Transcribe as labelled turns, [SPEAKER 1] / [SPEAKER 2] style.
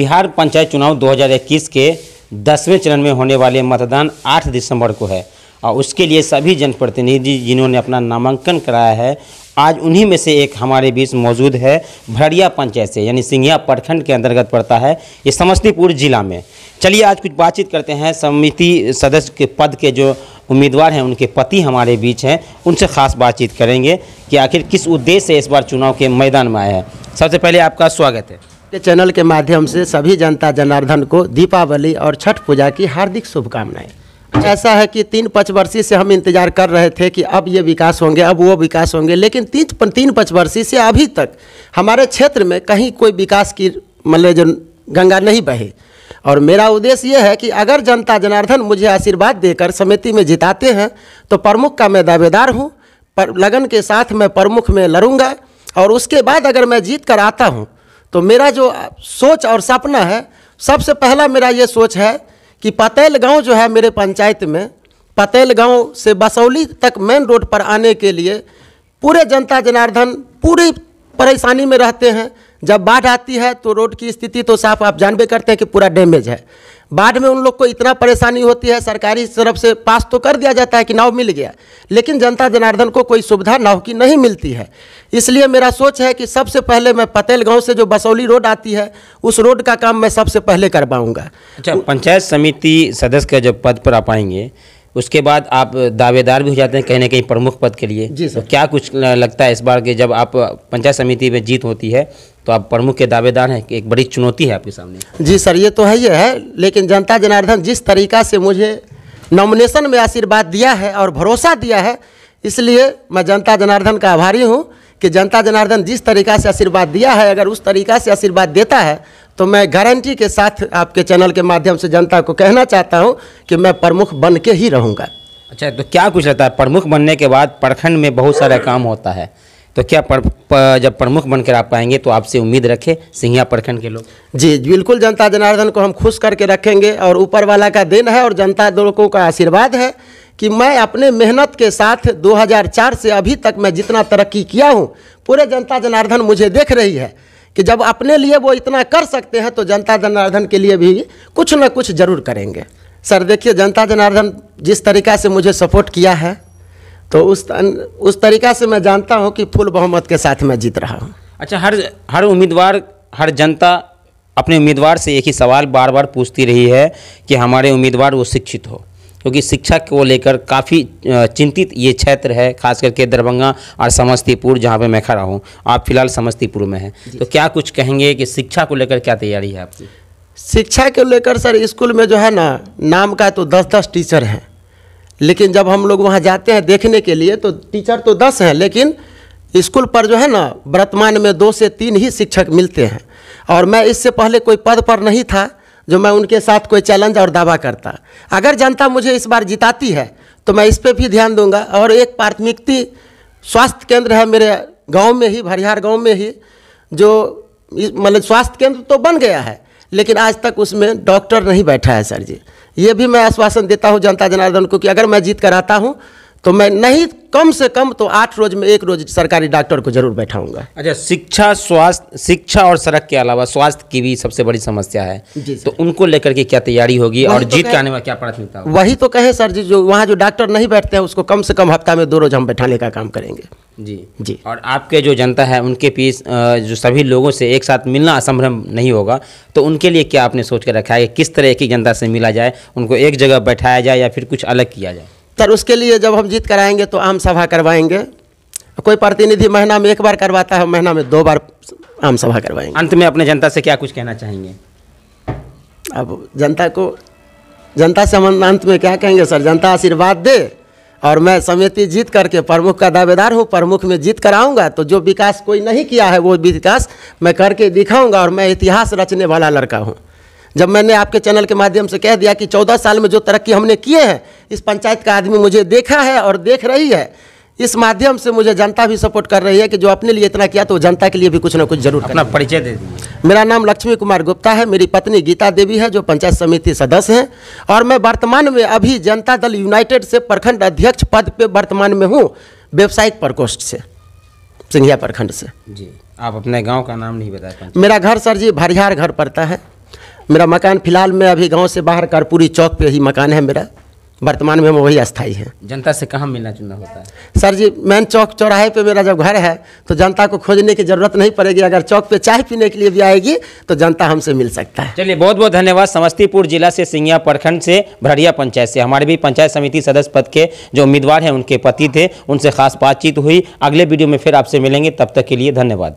[SPEAKER 1] बिहार पंचायत चुनाव 2021 के दसवें चरण में होने वाले मतदान 8 दिसंबर को है और उसके लिए सभी जनप्रतिनिधि जिन्होंने अपना नामांकन कराया है आज उन्हीं में से एक हमारे बीच मौजूद है भरड़िया पंचायत से यानी सिंघिया प्रखंड के अंतर्गत पड़ता है ये समस्तीपुर जिला में चलिए आज कुछ बातचीत करते हैं समिति सदस्य के पद के जो उम्मीदवार हैं उनके पति हमारे बीच हैं उनसे खास बातचीत करेंगे कि आखिर किस उद्देश्य से इस बार चुनाव के मैदान में आए हैं सबसे पहले आपका स्वागत है
[SPEAKER 2] के चैनल के माध्यम से सभी जनता जनार्दन को दीपावली और छठ पूजा की हार्दिक शुभकामनाएं ऐसा है कि तीन पचवर्षीय से हम इंतजार कर रहे थे कि अब ये विकास होंगे अब वो विकास होंगे लेकिन तीन तीन पचवर्षीय से अभी तक हमारे क्षेत्र में कहीं कोई विकास की मतलब जो गंगा नहीं बहे और मेरा उद्देश्य यह है कि अगर जनता जनार्दन मुझे आशीर्वाद देकर समिति में जिताते हैं तो प्रमुख का मैं दावेदार हूँ लगन के साथ मैं प्रमुख में लड़ूंगा और उसके बाद अगर मैं जीत कर आता हूँ तो मेरा जो सोच और सपना है सबसे पहला मेरा ये सोच है कि पतेल गांव जो है मेरे पंचायत में पतेल गांव से बसौली तक मेन रोड पर आने के लिए पूरे जनता जनार्दन पूरी परेशानी में रहते हैं जब बाढ़ आती है तो रोड की स्थिति तो साफ आप जानबे करते हैं कि पूरा डैमेज है बाद में उन लोग को इतना परेशानी होती है सरकारी तरफ से पास तो कर दिया जाता है कि नाव मिल गया लेकिन जनता जनार्दन को कोई सुविधा नाव की नहीं मिलती है इसलिए मेरा सोच है कि सबसे पहले मैं पतेल गांव से जो बसौली रोड आती है उस रोड का काम मैं सबसे पहले करवाऊँगा
[SPEAKER 1] अच्छा पंचायत समिति सदस्य के जब पद पर आ पाएंगे उसके बाद आप दावेदार भी हो जाते हैं कहीं ना कहीं प्रमुख पद के लिए जी सर तो क्या कुछ लगता है इस बार के जब आप पंचायत समिति में जीत होती है तो आप प्रमुख के दावेदार हैं कि एक बड़ी चुनौती है आपके
[SPEAKER 2] सामने जी सर ये तो है ये है लेकिन जनता जनार्दन जिस तरीका से मुझे नॉमिनेशन में आशीर्वाद दिया है और भरोसा दिया है इसलिए मैं जनता जनार्दन का आभारी हूँ कि जनता जनार्दन जिस तरीका से आशीर्वाद दिया है अगर उस तरीका से आशीर्वाद देता है तो मैं गारंटी के साथ आपके चैनल के माध्यम से जनता को कहना चाहता हूँ कि मैं प्रमुख बन के ही रहूँगा अच्छा तो क्या कुछ रहता है प्रमुख बनने के बाद प्रखंड में बहुत सारा काम होता है
[SPEAKER 1] तो क्या पर, पर, जब प्रमुख बनकर आप आएंगे तो आपसे उम्मीद रखें सिंहिया प्रखंड के लोग
[SPEAKER 2] जी बिल्कुल जनता जनार्दन को हम खुश करके रखेंगे और ऊपर वाला का दिन है और जनता लोगों का आशीर्वाद है कि मैं अपने मेहनत के साथ 2004 से अभी तक मैं जितना तरक्की किया हूँ पूरे जनता जनार्दन मुझे देख रही है कि जब अपने लिए वो इतना कर सकते हैं तो जनता जनार्दन के लिए भी कुछ ना कुछ जरूर करेंगे सर देखिए जनता जनार्दन जिस तरीका से मुझे सपोर्ट किया है तो उस उस तरीका से मैं जानता हूँ कि फुल बहुमत के साथ मैं जीत रहा हूँ
[SPEAKER 1] अच्छा हर हर उम्मीदवार हर जनता अपने उम्मीदवार से एक ही सवाल बार बार पूछती रही है कि हमारे उम्मीदवार वो शिक्षित हो क्योंकि शिक्षा को लेकर काफ़ी चिंतित ये क्षेत्र है खास करके दरभंगा और समस्तीपुर जहाँ पे मैं खड़ा हूँ आप फिलहाल समस्तीपुर में हैं तो क्या कुछ कहेंगे कि शिक्षा को लेकर क्या तैयारी है आपकी
[SPEAKER 2] शिक्षा को लेकर सर स्कूल में जो है ना नाम का तो दस दस टीचर हैं लेकिन जब हम लोग वहाँ जाते हैं देखने के लिए तो टीचर तो दस हैं लेकिन स्कूल पर जो है ना वर्तमान में दो से तीन ही शिक्षक मिलते हैं और मैं इससे पहले कोई पद पर नहीं था जो मैं उनके साथ कोई चैलेंज और दावा करता अगर जनता मुझे इस बार जिताती है तो मैं इस पर भी ध्यान दूंगा और एक प्राथमिकती स्वास्थ्य केंद्र है मेरे गांव में ही भरिहार गांव में ही जो मतलब स्वास्थ्य केंद्र तो बन गया है लेकिन आज तक उसमें डॉक्टर नहीं बैठा है सर जी ये भी मैं आश्वासन देता हूँ जनता जनार्दन को कि अगर मैं जीत कर आता हूँ तो मैं नहीं कम से कम तो आठ रोज में एक रोज सरकारी डॉक्टर को जरूर बैठाऊंगा
[SPEAKER 1] अच्छा शिक्षा स्वास्थ्य शिक्षा और सड़क के अलावा स्वास्थ्य की भी सबसे बड़ी समस्या है तो उनको लेकर के क्या तैयारी होगी और तो जीत के आने में क्या
[SPEAKER 2] प्राथमिकता वही तो कहे सर जी जो वहाँ जो डॉक्टर नहीं बैठते हैं उसको कम से कम हफ्ता में दो रोज हम बैठाने का काम करेंगे
[SPEAKER 1] जी जी और आपके जो जनता है उनके पीस जो सभी लोगों से एक साथ मिलना असंभव नहीं होगा तो उनके लिए क्या आपने सोच कर रखा है किस तरह की जनता से मिला जाए उनको एक जगह बैठाया जाए या फिर कुछ अलग
[SPEAKER 2] किया जाए सर उसके लिए जब हम जीत कराएंगे तो आम सभा करवाएंगे कोई प्रतिनिधि महीना में एक बार करवाता है महीना में दो बार आम सभा करवाएंगे अंत में अपने जनता से क्या कुछ कहना चाहेंगे अब जनता को जनता से हम अंत में क्या कहेंगे सर जनता आशीर्वाद दे और मैं समिति जीत करके प्रमुख का दावेदार हूँ प्रमुख में जीत कराऊंगा तो जो विकास कोई नहीं किया है वो विकास मैं करके दिखाऊंगा और मैं इतिहास रचने वाला लड़का हूँ जब मैंने आपके चैनल के माध्यम से कह दिया कि चौदह साल में जो तरक्की हमने किए हैं इस पंचायत का आदमी मुझे देखा है और देख रही है इस माध्यम से मुझे जनता भी सपोर्ट कर रही है कि जो अपने लिए इतना किया तो जनता के लिए भी कुछ ना कुछ जरूर अपना परिचय दे मेरा नाम लक्ष्मी कुमार गुप्ता है मेरी पत्नी गीता देवी है जो पंचायत समिति सदस्य हैं और मैं वर्तमान में अभी जनता दल यूनाइटेड से प्रखंड अध्यक्ष पद पर वर्तमान में हूँ व्यावसायिक प्रकोष्ठ से सिंघिया प्रखंड से
[SPEAKER 1] जी आप अपने गांव का नाम नहीं बताए
[SPEAKER 2] मेरा घर सर जी भरिहार घर पड़ता है मेरा मकान फिलहाल मैं अभी गांव से बाहर कर्पूरी चौक पे ही मकान है मेरा वर्तमान में हम वही अस्थाई हैं
[SPEAKER 1] जनता से कहाँ मिलना जुलना होता
[SPEAKER 2] है सर जी मेन चौक चौराहे पे मेरा जब घर है तो जनता को खोजने की ज़रूरत नहीं पड़ेगी अगर चौक पे चाय पीने के लिए भी आएगी तो जनता हमसे मिल सकता है
[SPEAKER 1] चलिए बहुत बहुत धन्यवाद समस्तीपुर जिला से सिंगिया प्रखंड से भरिया पंचायत से हमारे भी पंचायत समिति सदस्य पद के जो उम्मीदवार हैं उनके पति थे उनसे खास बातचीत हुई अगले वीडियो में फिर आपसे मिलेंगे तब तक के लिए धन्यवाद